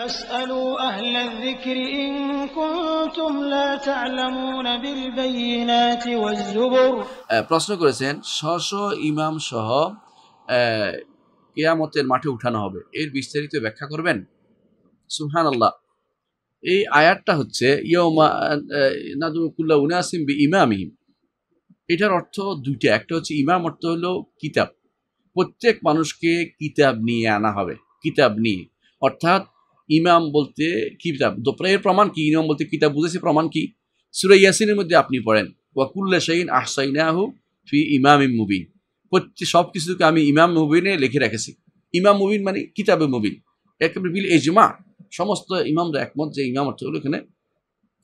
প্রশ্ন করেছেন শশ ইমাম সহ কেয়ামতের মাঠে উঠানো হবে এর বিস্তারিত ব্যাখ্যা করবেন সুহান আল্লাহ এই আয়াতটা হচ্ছে ইয়মাদুল্লাহ উনাসিম বি ইমামিহিম এটার অর্থ দুইটা একটা হচ্ছে ইমাম অর্থ হলো কিতাব প্রত্যেক মানুষকে কিতাব নিয়ে আনা হবে কিতাব নিয়ে অর্থাৎ ইমাম বলতে কিতাব এর প্রমাণ কি ইমাম বলতে কিতাব বুঝেছি প্রমাণ কি সুরে ইয়াসিনের মধ্যে আপনি পড়েন ওয়াকুল্লা শাহিন আহসাইনাহু ফি ইমাম মুবিন সব কিছুকে আমি ইমাম মুবিনে লিখে রেখেছি ইমাম মুবিন মানে কিতাবে মুবিন একেবারে বিল এজমা সমস্ত ইমামরা একমত যে ইমাম অর্থ হলো এখানে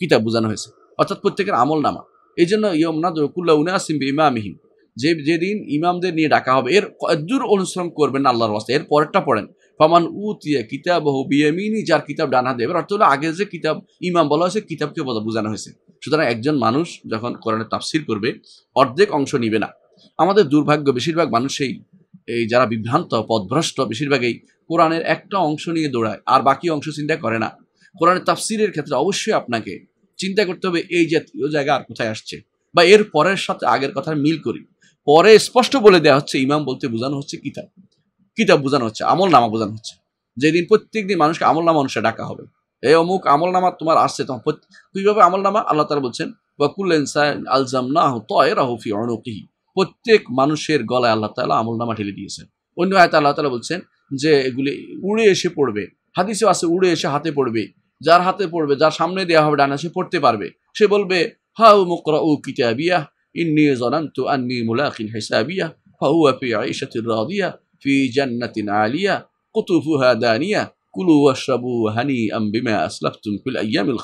কিতাব বোঝানো হয়েছে অর্থাৎ প্রত্যেকের আমল নামা এই জন্য ইয়মনাদ রকুল্লা উনাসিম ইমামিহিম যে যেদিন ইমামদের নিয়ে ডাকা হবে এর কদ্দূর অনুসরণ করবেন আল্লাহর ওয়াস্তে এর পরেরটা পড়েন ফমান উতিয়া কিতাব হু বিয়ামিনি যার কিতাব ডানা হাতে অর্থ হলো আগে যে কিতাব ইমাম বলা হয়েছে কিতাবকে বোঝানো হয়েছে সুতরাং একজন মানুষ যখন কোরআনে তাফসির করবে অর্ধেক অংশ নিবে না আমাদের দুর্ভাগ্য বেশিরভাগ মানুষেই এই যারা বিভ্রান্ত পদভ্রষ্ট বেশিরভাগই কোরআনের একটা অংশ নিয়ে দৌড়ায় আর বাকি অংশ চিন্তা করে না কোরআনের তাফসিরের ক্ষেত্রে অবশ্যই আপনাকে চিন্তা করতে হবে এই জাতীয় জায়গা আর কোথায় আসছে বা এর পরের সাথে আগের কথার মিল করি পরে স্পষ্ট বলে দেওয়া হচ্ছে ইমাম বলতে বোঝানো হচ্ছে কিতাব কিতাব বোঝানো হচ্ছে আমল নামা বোঝানো হচ্ছে যেদিন প্রত্যেক দিন মানুষকে আমল নামা অনুসারে ডাকা হবে এ অমুক আমল নামা তোমার আসছে তোমার কীভাবে আমল নামা আল্লাহ তারা বলছেন বাকুল্লেনসায়ন আলজাম না তয় রাহুফি প্রত্যেক মানুষের গলায় আল্লাহ তালা আমল নামা ঠেলে দিয়েছেন অন্য আয়তা আল্লাহ তালা বলছেন যে এগুলি উড়ে এসে পড়বে হাদিসেও আছে উড়ে এসে হাতে পড়বে যার হাতে পড়বে যার সামনে দেওয়া হবে ডানা সে পড়তে পারবে সে বলবে হা হাউ মুকরা উ কিতাবিয়া ইন্নি জনান্ত আন্নি মুলাকিন হিসাবিয়া ফাউ আপি আইসাতির রাদিয়া ফি জান্নাতিন আলিয়া কুতুফুহা দানিয়া কুলু ওয়াশরাবু হানি আম বিমা আসলাফতুম ফিল আইয়ামিল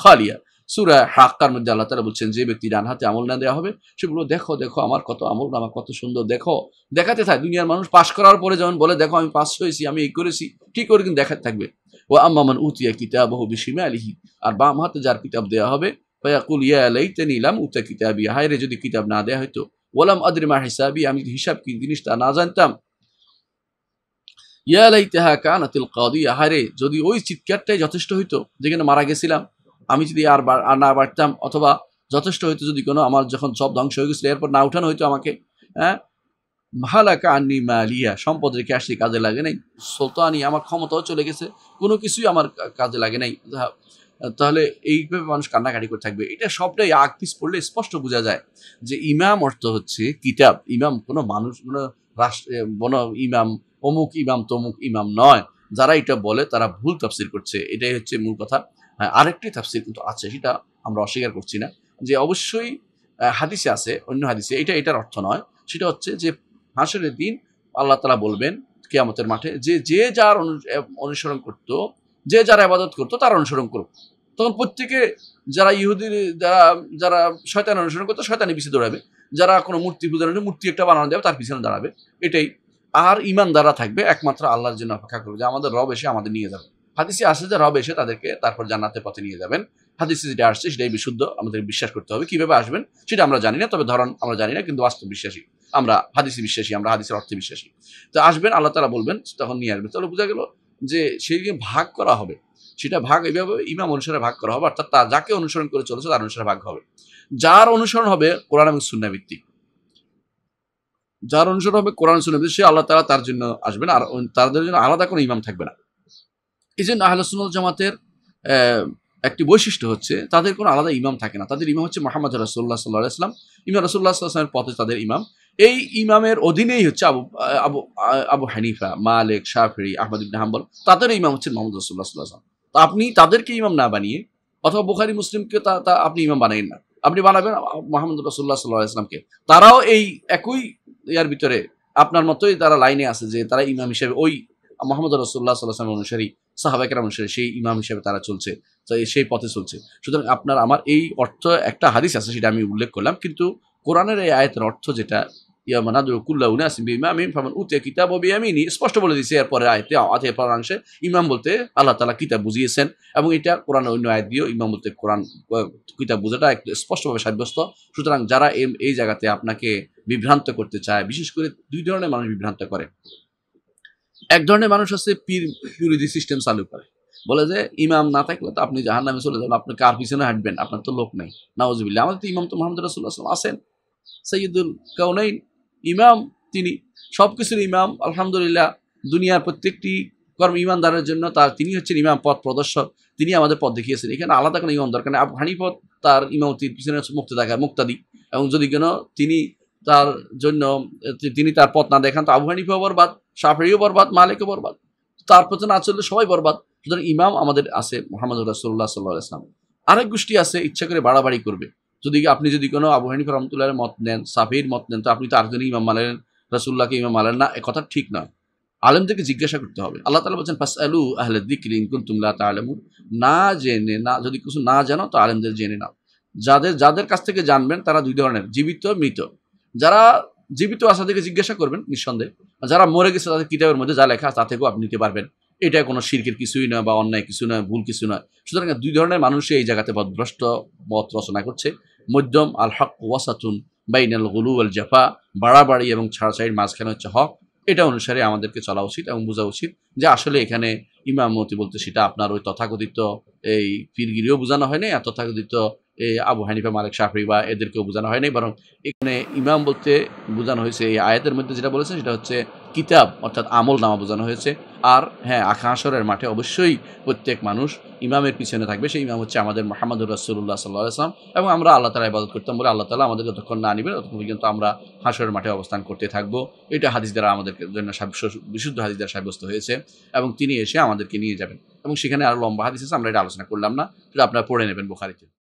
সুরা হাক্কার মধ্যে আল্লাহ তালা বলছেন যে ব্যক্তি ডান হাতে আমল না দেওয়া হবে সেগুলো দেখো দেখো আমার কত আমল নামা কত সুন্দর দেখো দেখাতে থাকে দুনিয়ার মানুষ পাশ করার পরে যেমন বলে দেখো আমি পাস হয়েছি আমি এই করেছি ঠিক করে কিন্তু দেখাতে থাকবে ও আম্মামান উতিয়া কিতাব হু বিশিমা আলিহি আর বাম হাতে যার কিতাব দেওয়া হবে ফয়াকুল ইয়া তে নিলাম উতা কিতাবি রে যদি কিতাব না দেয়া হয়তো ওলাম আদরিমা হিসাবি আমি হিসাব কি জিনিসটা না জানতাম ইয়ালাই যদি ওই চিৎকারটাই যথেষ্ট হইতো যেখানে মারা গেছিলাম আমি যদি আর আর না বাড়তাম অথবা যথেষ্ট হইতো যদি কোনো আমার যখন সব ধ্বংস হয়ে গেছিল এরপর না উঠানো হইতো আমাকে হ্যাঁ ভালাকা আন্নি মালিয়া সম্পদ রেখে আসি কাজে লাগে নাই সুলতানি আমার ক্ষমতাও চলে গেছে কোনো কিছুই আমার কাজে লাগে নাই তাহলে এইভাবে মানুষ কান্নাকাটি করে থাকবে এটা সবটাই আগ পিস পড়লে স্পষ্ট বোঝা যায় যে ইমাম অর্থ হচ্ছে কিতাব ইমাম কোনো মানুষ কোনো রাষ্ট্র বন ইমাম অমুক ইমাম তমুক ইমাম নয় যারা এটা বলে তারা ভুল তাফসির করছে এটাই হচ্ছে মূল কথা হ্যাঁ আরেকটি তাফসির কিন্তু আছে সেটা আমরা অস্বীকার করছি না যে অবশ্যই হাদিসে আছে অন্য হাদিসে এটা এটার অর্থ নয় সেটা হচ্ছে যে হাসরের দিন আল্লাহ তালা বলবেন কেয়ামতের মাঠে যে যে যার অনুসরণ করত যে যারা আবাদত করতো তার অনুসরণ করুক তখন প্রত্যেকে যারা ইহুদি যারা যারা শয়তান অনুসরণ করতো শয়তানি পিছিয়ে দৌড়াবে যারা কোনো মূর্তি পূজা মূর্তি একটা বানানো যাবে তার পিছনে দাঁড়াবে এটাই আর ইমান দ্বারা থাকবে একমাত্র আল্লাহর জন্য অপেক্ষা করবে যে আমাদের রব এসে আমাদের নিয়ে যাবে হাদিসি আসে যে রব এসে তাদেরকে তারপর জান্নাতের পথে নিয়ে যাবেন হাদিসি যেটা আসছে সেটাই বিশুদ্ধ আমাদের বিশ্বাস করতে হবে কীভাবে আসবেন সেটা আমরা জানি না তবে ধরন আমরা জানি না কিন্তু বাস্তব বিশ্বাসী আমরা হাদিসি বিশ্বাসী আমরা হাদিসের অর্থে বিশ্বাসী তো আসবেন আল্লাহ তারা বলবেন তখন নিয়ে আসবেন তাহলে বোঝা গেল যে সেদিকে ভাগ করা হবে সেটা ভাগ এইভাবে ইমাম অনুসারে ভাগ করা হবে অর্থাৎ তা যাকে অনুসরণ করে চলেছে তার অনুসারে ভাগ হবে যার অনুসরণ হবে কোরআন এবং সুন্না ভিত্তিক যার অনুসরণ হবে কোরআন শুনে সে আল্লাহ তালা তার জন্য না আর তাদের জন্য আলাদা কোনো ইমাম থাকবে না এই জন্য আহলসুল জামাতের একটি বৈশিষ্ট্য হচ্ছে তাদের কোনো আলাদা ইমাম থাকে না তাদের ইমাম হচ্ছে মোহাম্মদ রসোল্লা সাল্লাহ আসলাম ইমাম রসোল্লা সাল্লাহামের পথে তাদের ইমাম এই ইমামের অধীনেই হচ্ছে আবু আবু আবু হানিফা মালিক শাহফেরি আহমদ ইবনে হাম্বল তাদের ইমাম হচ্ছে মোহাম্মদ রসোল্লা সাল্লাহাম তো আপনি তাদেরকে ইমাম না বানিয়ে অথবা বুখারি মুসলিমকে তা আপনি ইমাম বানাইন না আপনি বানাবেন মোহাম্মদ রসোল্লা সাল্লাহ আসলামকে তারাও এই একই ইয়ার ভিতরে আপনার মতোই তারা লাইনে আছে যে তারা ইমাম হিসেবে ওই মোহাম্মদ রসুল্লাহ সাল্লাহ অনুসারী সাহাবাকের অনুসারে সেই ইমাম হিসেবে তারা চলছে সেই পথে চলছে সুতরাং আপনার আমার এই অর্থ একটা হাদিস আছে সেটা আমি উল্লেখ করলাম কিন্তু কোরআনের এই আয়তের অর্থ যেটা স্পষ্ট বলে দিয়েছে এরপরে আয়তে আতে পরাংশে ইমাম বলতে আল্লাহ তালা কিতাব বুঝিয়েছেন এবং এটা কোরআন অন্য আয়াত দিয়েও ইমাম বলতে কোরআন কিতাব বোঝাটা একটু স্পষ্টভাবে সাব্যস্ত সুতরাং যারা এই জায়গাতে আপনাকে বিভ্রান্ত করতে চায় বিশেষ করে দুই ধরনের মানুষ বিভ্রান্ত করে এক ধরনের মানুষ আছে পীর পিউরিজি সিস্টেম চালু করে বলে যে ইমাম না থাকলে তো আপনি জাহার নামে চলে যাবেন আপনি কার পিছনে হাঁটবেন আপনার তো লোক নেই নাওয়াজ আমাদের তো ইমাম তো মোহাম্মদ রাসুল্লাহ আসেন সৈয়দুল নেই ইমাম তিনি সব কিছুর ইমাম আলহামদুলিল্লাহ দুনিয়ার প্রত্যেকটি কর্ম ইমানদারের জন্য তার তিনি হচ্ছেন ইমাম পথ প্রদর্শক তিনি আমাদের পথ দেখিয়েছেন এখানে আলাদা কোনো ইমাম দরকার নেই আফগানি পথ তার ইমামতির পিছনে মুক্ত দেখায় মুক্তাদি এবং যদি কেন তিনি তার জন্য তিনি তার পথ না দেখান তো আবু হানিফাও বরবাদ সাফরিও বরবাদ মালিকও বরবাদ তার পথে না চললে সবাই বরবাদ সুতরাং ইমাম আমাদের আছে মোহাম্মদ রাসুল্লাহ সাল্লাহ ইসলাম আরেক গোষ্ঠী আছে ইচ্ছা করে বাড়াবাড়ি করবে যদি আপনি যদি কোনো আবু হানিফা রহমতুল্লাহের মত নেন সাফির মত নেন তো আপনি তো আরেকজন ইমাম মালেন রাসুল্লাহকে ইমাম মালেন না এ কথা ঠিক নয় আলেমদেরকে জিজ্ঞাসা করতে হবে আল্লাহ তালা বলছেন ফাস আলু আহলে দিকরি তা আলেমু না জেনে না যদি কিছু না জানো তো আলেমদের জেনে নাও যাদের যাদের কাছ থেকে জানবেন তারা দুই ধরনের জীবিত মৃত যারা জীবিত আছে তাদেরকে জিজ্ঞাসা করবেন নিঃসন্দেহে যারা মরে গেছে তাদের কিতাবের মধ্যে যা লেখা তা থেকেও আপনি নিতে পারবেন এটা কোনো শির্কের কিছুই নয় বা অন্যায় কিছু নয় ভুল কিছু নয় সুতরাং দুই ধরনের মানুষই এই জায়গাতে ভদ্রষ্ট মত রচনা করছে মধ্যম আল হক ওয়াসাতুন বাইনাল গুলু আল জাফা বাড়াবাড়ি এবং ছাড়াছাড়ির মাঝখানে হচ্ছে হক এটা অনুসারে আমাদেরকে চলা উচিত এবং বোঝা উচিত যে আসলে এখানে ইমামতি বলতে সেটা আপনার ওই তথাকথিত এই ফিরগিরিও বোঝানো হয়নি আর তথাকথিত আবু হানিফা মালিক শাফরি বা এদেরকেও বোঝানো হয়নি বরং এখানে ইমাম বলতে বোঝানো হয়েছে এই আয়াতের মধ্যে যেটা বলেছে সেটা হচ্ছে কিতাব অর্থাৎ আমল নামা বোঝানো হয়েছে আর হ্যাঁ আখাসরের মাঠে অবশ্যই প্রত্যেক মানুষ ইমামের পিছনে থাকবে সেই ইমাম হচ্ছে আমাদের মোহাম্মদুর রাসুল্লাহ সাল্লাহ আসলাম এবং আমরা আল্লাহ তালা ইবাদত করতাম বলে আল্লাহ তালা আমাদের যতক্ষণ না নিবে ততক্ষণ পর্যন্ত আমরা হাসরের মাঠে অবস্থান করতে থাকবো এটা হাদিস দ্বারা আমাদের জন্য বিশুদ্ধ হাদিস দ্বারা সাব্যস্ত হয়েছে এবং তিনি এসে আমাদেরকে নিয়ে যাবেন এবং সেখানে আরও লম্বা হাদিস আছে আমরা এটা আলোচনা করলাম না সেটা আপনারা পড়ে নেবেন বোখারিতে